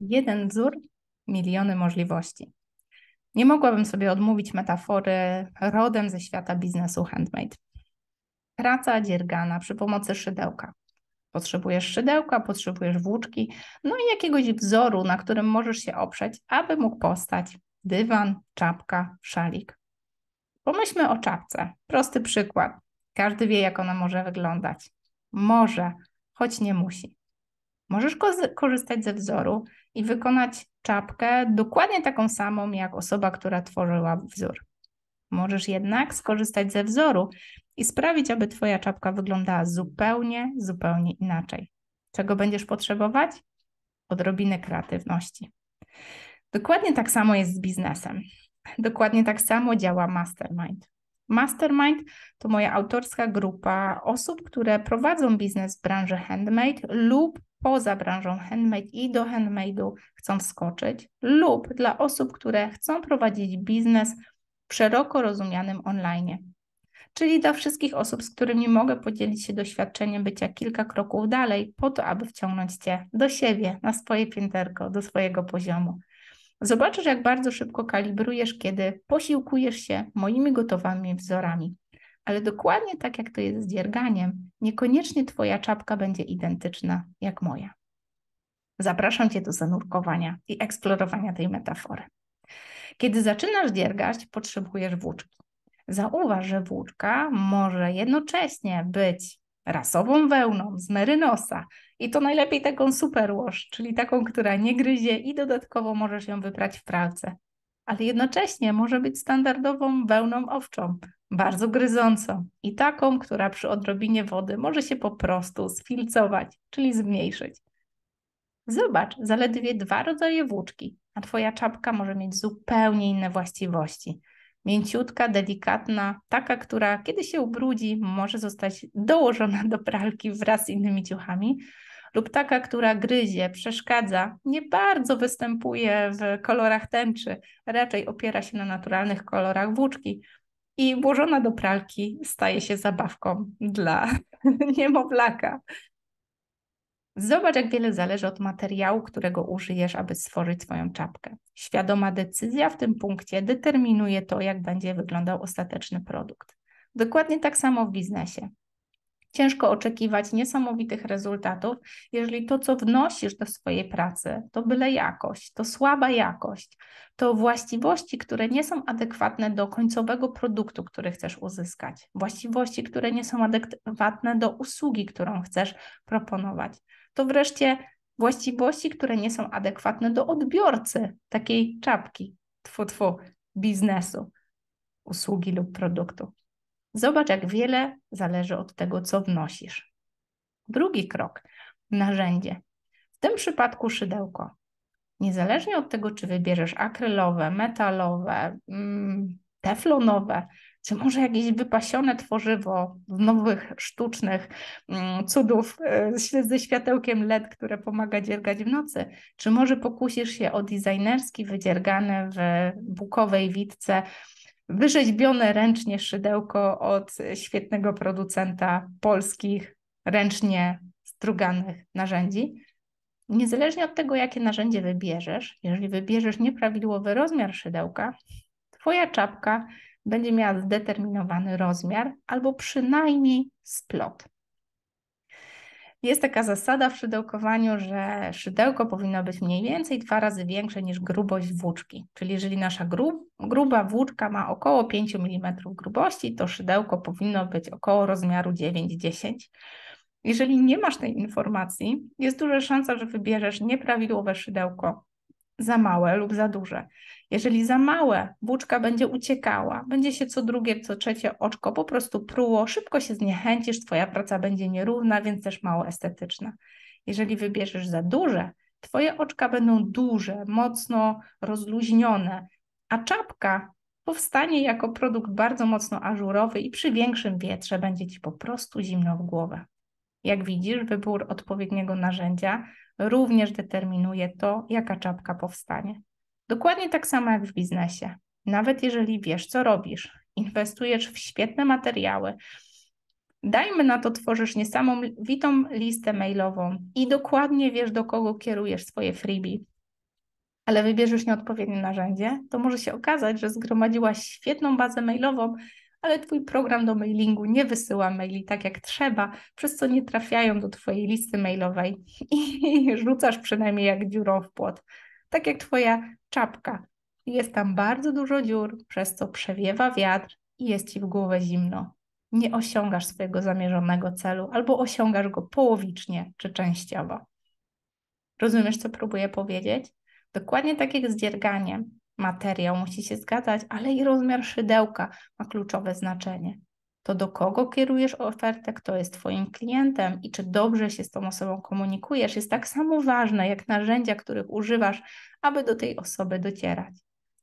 Jeden wzór, miliony możliwości. Nie mogłabym sobie odmówić metafory rodem ze świata biznesu handmade. Praca dziergana przy pomocy szydełka. Potrzebujesz szydełka, potrzebujesz włóczki, no i jakiegoś wzoru, na którym możesz się oprzeć, aby mógł powstać dywan, czapka, szalik. Pomyślmy o czapce. Prosty przykład. Każdy wie, jak ona może wyglądać. Może, choć nie musi. Możesz ko korzystać ze wzoru i wykonać czapkę dokładnie taką samą jak osoba, która tworzyła wzór. Możesz jednak skorzystać ze wzoru i sprawić, aby Twoja czapka wyglądała zupełnie, zupełnie inaczej. Czego będziesz potrzebować? Odrobiny kreatywności. Dokładnie tak samo jest z biznesem. Dokładnie tak samo działa mastermind. Mastermind to moja autorska grupa osób, które prowadzą biznes w branży handmade lub poza branżą handmade i do handmade'u chcą wskoczyć, lub dla osób, które chcą prowadzić biznes w szeroko rozumianym online. Czyli dla wszystkich osób, z którymi mogę podzielić się doświadczeniem bycia kilka kroków dalej, po to, aby wciągnąć Cię do siebie, na swoje pięterko, do swojego poziomu. Zobaczysz, jak bardzo szybko kalibrujesz, kiedy posiłkujesz się moimi gotowymi wzorami ale dokładnie tak jak to jest z dzierganiem, niekoniecznie Twoja czapka będzie identyczna jak moja. Zapraszam Cię do zanurkowania i eksplorowania tej metafory. Kiedy zaczynasz dziergać, potrzebujesz włóczki. Zauważ, że włóczka może jednocześnie być rasową wełną z merynosa i to najlepiej taką superwash, czyli taką, która nie gryzie i dodatkowo możesz ją wyprać w pralce ale jednocześnie może być standardową wełną owczą, bardzo gryzącą i taką, która przy odrobinie wody może się po prostu sfilcować, czyli zmniejszyć. Zobacz zaledwie dwa rodzaje włóczki, a Twoja czapka może mieć zupełnie inne właściwości. Mięciutka, delikatna, taka, która kiedy się ubrudzi, może zostać dołożona do pralki wraz z innymi ciuchami, lub taka, która gryzie, przeszkadza, nie bardzo występuje w kolorach tęczy, raczej opiera się na naturalnych kolorach włóczki i włożona do pralki staje się zabawką dla niemowlaka. Zobacz, jak wiele zależy od materiału, którego użyjesz, aby stworzyć swoją czapkę. Świadoma decyzja w tym punkcie determinuje to, jak będzie wyglądał ostateczny produkt. Dokładnie tak samo w biznesie. Ciężko oczekiwać niesamowitych rezultatów, jeżeli to, co wnosisz do swojej pracy, to byle jakość, to słaba jakość, to właściwości, które nie są adekwatne do końcowego produktu, który chcesz uzyskać, właściwości, które nie są adekwatne do usługi, którą chcesz proponować. To wreszcie właściwości, które nie są adekwatne do odbiorcy takiej czapki, twu-twu, biznesu, usługi lub produktu. Zobacz, jak wiele zależy od tego, co wnosisz. Drugi krok narzędzie. W tym przypadku szydełko. Niezależnie od tego, czy wybierzesz akrylowe, metalowe, mm, teflonowe, czy może jakieś wypasione tworzywo z nowych, sztucznych mm, cudów e, ze światełkiem LED, które pomaga dziergać w nocy, czy może pokusisz się o designerski, wydziergany w bukowej witce wyrzeźbione ręcznie szydełko od świetnego producenta polskich, ręcznie struganych narzędzi. Niezależnie od tego, jakie narzędzie wybierzesz, jeżeli wybierzesz nieprawidłowy rozmiar szydełka, Twoja czapka będzie miała zdeterminowany rozmiar albo przynajmniej splot. Jest taka zasada w szydełkowaniu, że szydełko powinno być mniej więcej dwa razy większe niż grubość włóczki. Czyli jeżeli nasza gru, gruba włóczka ma około 5 mm grubości, to szydełko powinno być około rozmiaru 9-10. Jeżeli nie masz tej informacji, jest duża szansa, że wybierzesz nieprawidłowe szydełko, za małe lub za duże. Jeżeli za małe, włóczka będzie uciekała, będzie się co drugie, co trzecie oczko po prostu pruło, szybko się zniechęcisz, twoja praca będzie nierówna, więc też mało estetyczna. Jeżeli wybierzesz za duże, twoje oczka będą duże, mocno rozluźnione, a czapka powstanie jako produkt bardzo mocno ażurowy i przy większym wietrze będzie ci po prostu zimno w głowę. Jak widzisz, wybór odpowiedniego narzędzia również determinuje to, jaka czapka powstanie. Dokładnie tak samo jak w biznesie. Nawet jeżeli wiesz, co robisz, inwestujesz w świetne materiały, dajmy na to, tworzysz niesamowitą listę mailową i dokładnie wiesz, do kogo kierujesz swoje freebie, ale wybierzesz nieodpowiednie narzędzie, to może się okazać, że zgromadziłaś świetną bazę mailową, ale Twój program do mailingu nie wysyła maili tak jak trzeba, przez co nie trafiają do Twojej listy mailowej i rzucasz przynajmniej jak dziurą w płot tak jak Twoja czapka. Jest tam bardzo dużo dziur, przez co przewiewa wiatr i jest Ci w głowę zimno. Nie osiągasz swojego zamierzonego celu albo osiągasz go połowicznie czy częściowo. Rozumiesz, co próbuję powiedzieć? Dokładnie tak jak z dzierganiem. Materiał musi się zgadzać, ale i rozmiar szydełka ma kluczowe znaczenie to do kogo kierujesz ofertę, kto jest Twoim klientem i czy dobrze się z tą osobą komunikujesz, jest tak samo ważne jak narzędzia, których używasz, aby do tej osoby docierać.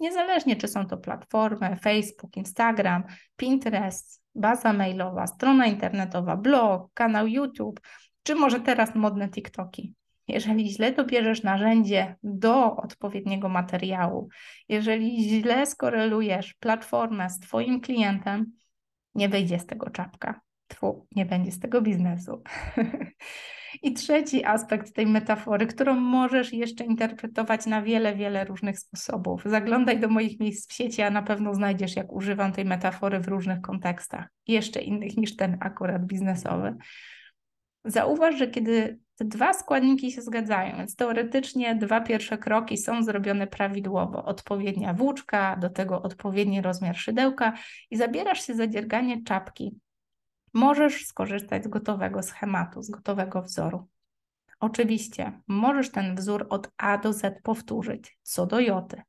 Niezależnie, czy są to platformy Facebook, Instagram, Pinterest, baza mailowa, strona internetowa, blog, kanał YouTube, czy może teraz modne TikToki. Jeżeli źle dobierzesz narzędzie do odpowiedniego materiału, jeżeli źle skorelujesz platformę z Twoim klientem, nie wyjdzie z tego czapka. Tfu, nie będzie z tego biznesu. I trzeci aspekt tej metafory, którą możesz jeszcze interpretować na wiele, wiele różnych sposobów. Zaglądaj do moich miejsc w sieci, a na pewno znajdziesz, jak używam tej metafory w różnych kontekstach, jeszcze innych niż ten akurat biznesowy zauważ, że kiedy te dwa składniki się zgadzają, więc teoretycznie dwa pierwsze kroki są zrobione prawidłowo, odpowiednia włóczka, do tego odpowiedni rozmiar szydełka i zabierasz się za dzierganie czapki, możesz skorzystać z gotowego schematu, z gotowego wzoru. Oczywiście możesz ten wzór od A do Z powtórzyć, co do joty.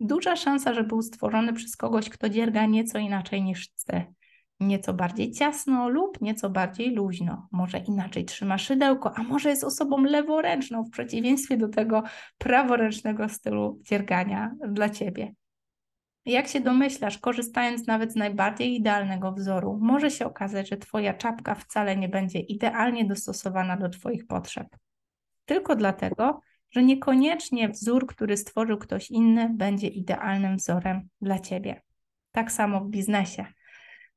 Duża szansa, że był stworzony przez kogoś, kto dzierga nieco inaczej niż ty nieco bardziej ciasno lub nieco bardziej luźno. Może inaczej trzyma szydełko, a może jest osobą leworęczną w przeciwieństwie do tego praworęcznego stylu dziergania dla ciebie. Jak się domyślasz, korzystając nawet z najbardziej idealnego wzoru, może się okazać, że Twoja czapka wcale nie będzie idealnie dostosowana do Twoich potrzeb. Tylko dlatego, że niekoniecznie wzór, który stworzył ktoś inny, będzie idealnym wzorem dla Ciebie. Tak samo w biznesie.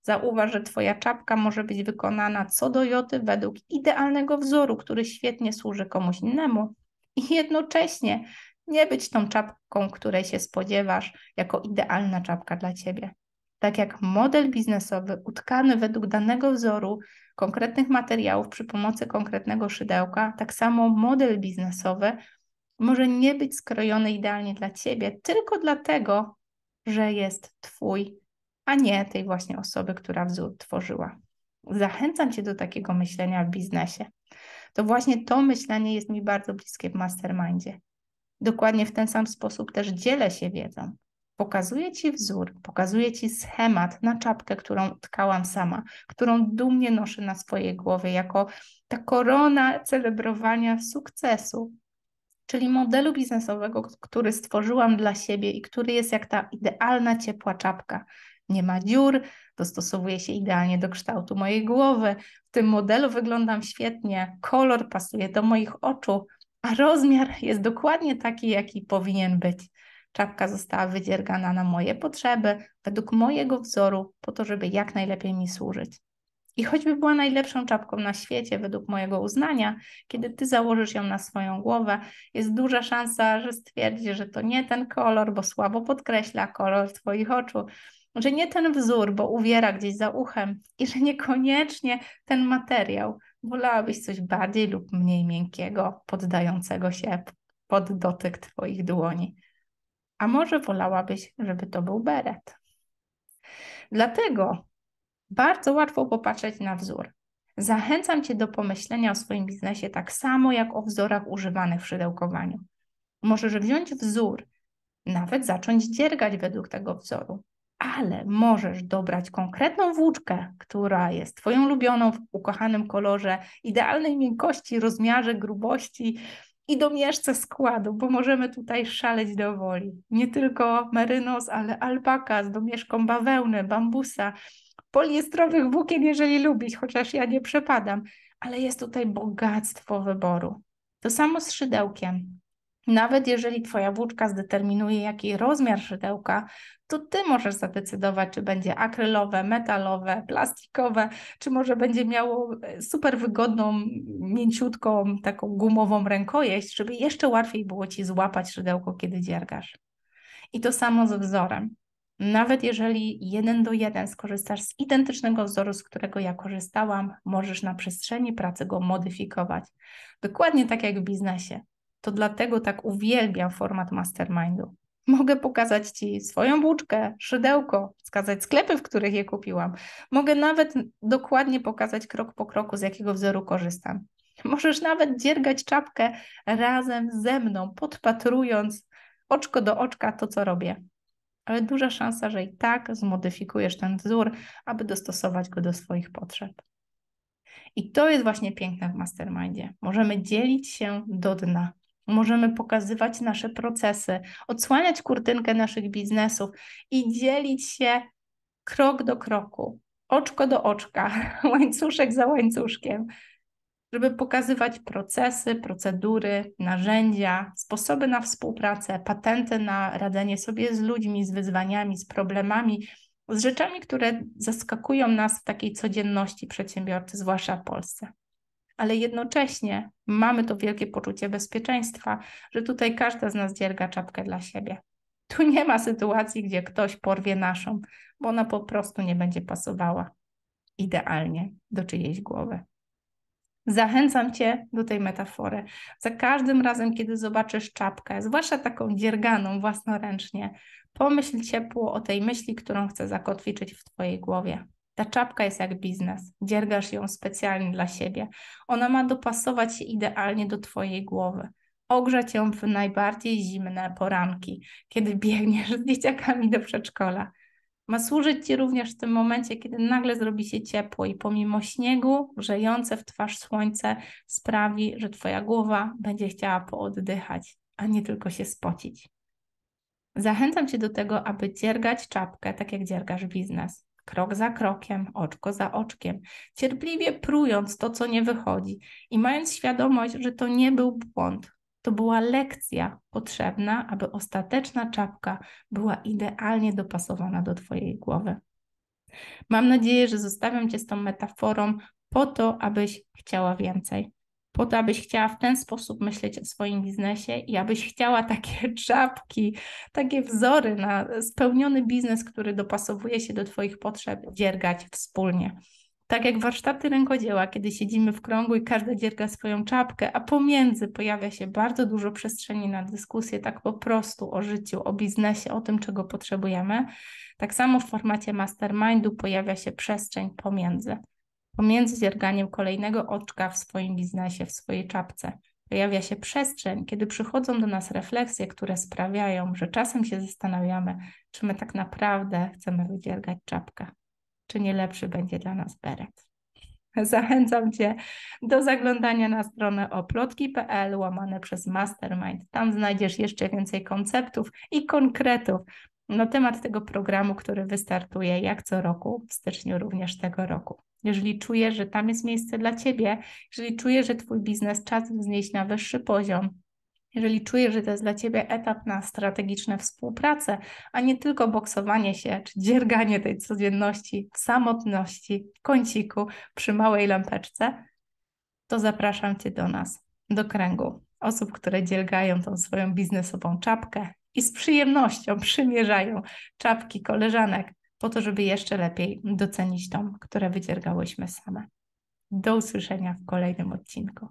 Zauważ, że Twoja czapka może być wykonana co do joty według idealnego wzoru, który świetnie służy komuś innemu. I jednocześnie nie być tą czapką, której się spodziewasz, jako idealna czapka dla Ciebie. Tak jak model biznesowy utkany według danego wzoru, konkretnych materiałów przy pomocy konkretnego szydełka, tak samo model biznesowy może nie być skrojony idealnie dla Ciebie, tylko dlatego, że jest Twój a nie tej właśnie osoby, która wzór tworzyła. Zachęcam Cię do takiego myślenia w biznesie. To właśnie to myślenie jest mi bardzo bliskie w mastermindzie. Dokładnie w ten sam sposób też dzielę się wiedzą. Pokazuję Ci wzór, pokazuję Ci schemat na czapkę, którą tkałam sama, którą dumnie noszę na swojej głowie jako ta korona celebrowania sukcesu, czyli modelu biznesowego, który stworzyłam dla siebie i który jest jak ta idealna ciepła czapka, nie ma dziur, dostosowuje się idealnie do kształtu mojej głowy. W tym modelu wyglądam świetnie, kolor pasuje do moich oczu, a rozmiar jest dokładnie taki, jaki powinien być. Czapka została wydziergana na moje potrzeby, według mojego wzoru, po to, żeby jak najlepiej mi służyć. I choćby była najlepszą czapką na świecie, według mojego uznania, kiedy ty założysz ją na swoją głowę, jest duża szansa, że stwierdzisz, że to nie ten kolor, bo słabo podkreśla kolor Twoich oczu, że nie ten wzór, bo uwiera gdzieś za uchem i że niekoniecznie ten materiał. Wolałabyś coś bardziej lub mniej miękkiego, poddającego się pod dotyk Twoich dłoni. A może wolałabyś, żeby to był beret. Dlatego bardzo łatwo popatrzeć na wzór. Zachęcam Cię do pomyślenia o swoim biznesie tak samo jak o wzorach używanych w szydełkowaniu. Możesz wziąć wzór, nawet zacząć dziergać według tego wzoru ale możesz dobrać konkretną włóczkę, która jest Twoją ulubioną w ukochanym kolorze, idealnej miękkości, rozmiarze, grubości i domieszce składu, bo możemy tutaj szaleć do woli. Nie tylko merynos, ale alpaka z domieszką bawełny, bambusa, poliestrowych włókien, jeżeli lubisz. chociaż ja nie przepadam, ale jest tutaj bogactwo wyboru. To samo z szydełkiem. Nawet jeżeli Twoja włóczka zdeterminuje, jaki rozmiar szydełka, to Ty możesz zadecydować, czy będzie akrylowe, metalowe, plastikowe, czy może będzie miało e, super wygodną, mięciutką, taką gumową rękojeść, żeby jeszcze łatwiej było Ci złapać szydełko, kiedy dziergasz. I to samo z wzorem. Nawet jeżeli jeden do jeden skorzystasz z identycznego wzoru, z którego ja korzystałam, możesz na przestrzeni pracy go modyfikować. Dokładnie tak jak w biznesie. To dlatego tak uwielbiam format mastermindu. Mogę pokazać Ci swoją włóczkę, szydełko, wskazać sklepy, w których je kupiłam. Mogę nawet dokładnie pokazać krok po kroku, z jakiego wzoru korzystam. Możesz nawet dziergać czapkę razem ze mną, podpatrując oczko do oczka to, co robię. Ale duża szansa, że i tak zmodyfikujesz ten wzór, aby dostosować go do swoich potrzeb. I to jest właśnie piękne w mastermindzie. Możemy dzielić się do dna. Możemy pokazywać nasze procesy, odsłaniać kurtynkę naszych biznesów i dzielić się krok do kroku, oczko do oczka, łańcuszek za łańcuszkiem, żeby pokazywać procesy, procedury, narzędzia, sposoby na współpracę, patenty na radzenie sobie z ludźmi, z wyzwaniami, z problemami, z rzeczami, które zaskakują nas w takiej codzienności przedsiębiorcy, zwłaszcza w Polsce ale jednocześnie mamy to wielkie poczucie bezpieczeństwa, że tutaj każda z nas dzierga czapkę dla siebie. Tu nie ma sytuacji, gdzie ktoś porwie naszą, bo ona po prostu nie będzie pasowała idealnie do czyjejś głowy. Zachęcam Cię do tej metafory. Za każdym razem, kiedy zobaczysz czapkę, zwłaszcza taką dzierganą własnoręcznie, pomyśl ciepło o tej myśli, którą chce zakotwiczyć w Twojej głowie. Ta czapka jest jak biznes. Dziergasz ją specjalnie dla siebie. Ona ma dopasować się idealnie do Twojej głowy. Ogrzać ją w najbardziej zimne poranki, kiedy biegniesz z dzieciakami do przedszkola. Ma służyć Ci również w tym momencie, kiedy nagle zrobi się ciepło i pomimo śniegu, grzejące w twarz słońce sprawi, że Twoja głowa będzie chciała pooddychać, a nie tylko się spocić. Zachęcam Cię do tego, aby dziergać czapkę, tak jak dziergasz biznes krok za krokiem, oczko za oczkiem, cierpliwie prując to, co nie wychodzi i mając świadomość, że to nie był błąd, to była lekcja potrzebna, aby ostateczna czapka była idealnie dopasowana do Twojej głowy. Mam nadzieję, że zostawiam Cię z tą metaforą po to, abyś chciała więcej po to, abyś chciała w ten sposób myśleć o swoim biznesie i abyś chciała takie czapki, takie wzory na spełniony biznes, który dopasowuje się do Twoich potrzeb, dziergać wspólnie. Tak jak warsztaty rękodzieła, kiedy siedzimy w krągu i każda dzierga swoją czapkę, a pomiędzy pojawia się bardzo dużo przestrzeni na dyskusję, tak po prostu o życiu, o biznesie, o tym, czego potrzebujemy. Tak samo w formacie mastermindu pojawia się przestrzeń pomiędzy. Pomiędzy zierganiem kolejnego oczka w swoim biznesie, w swojej czapce, pojawia się przestrzeń, kiedy przychodzą do nas refleksje, które sprawiają, że czasem się zastanawiamy, czy my tak naprawdę chcemy wydziergać czapkę, czy nie lepszy będzie dla nas beret. Zachęcam Cię do zaglądania na stronę oplotki.pl łamane przez Mastermind. Tam znajdziesz jeszcze więcej konceptów i konkretów na temat tego programu, który wystartuje jak co roku, w styczniu również tego roku. Jeżeli czujesz, że tam jest miejsce dla Ciebie, jeżeli czujesz, że Twój biznes czas wznieść na wyższy poziom, jeżeli czujesz, że to jest dla Ciebie etap na strategiczne współpracę, a nie tylko boksowanie się czy dzierganie tej codzienności w samotności, w kąciku, przy małej lampeczce, to zapraszam Cię do nas, do kręgu osób, które dziergają tą swoją biznesową czapkę i z przyjemnością przymierzają czapki koleżanek po to, żeby jeszcze lepiej docenić tą, które wydziergałyśmy same. Do usłyszenia w kolejnym odcinku.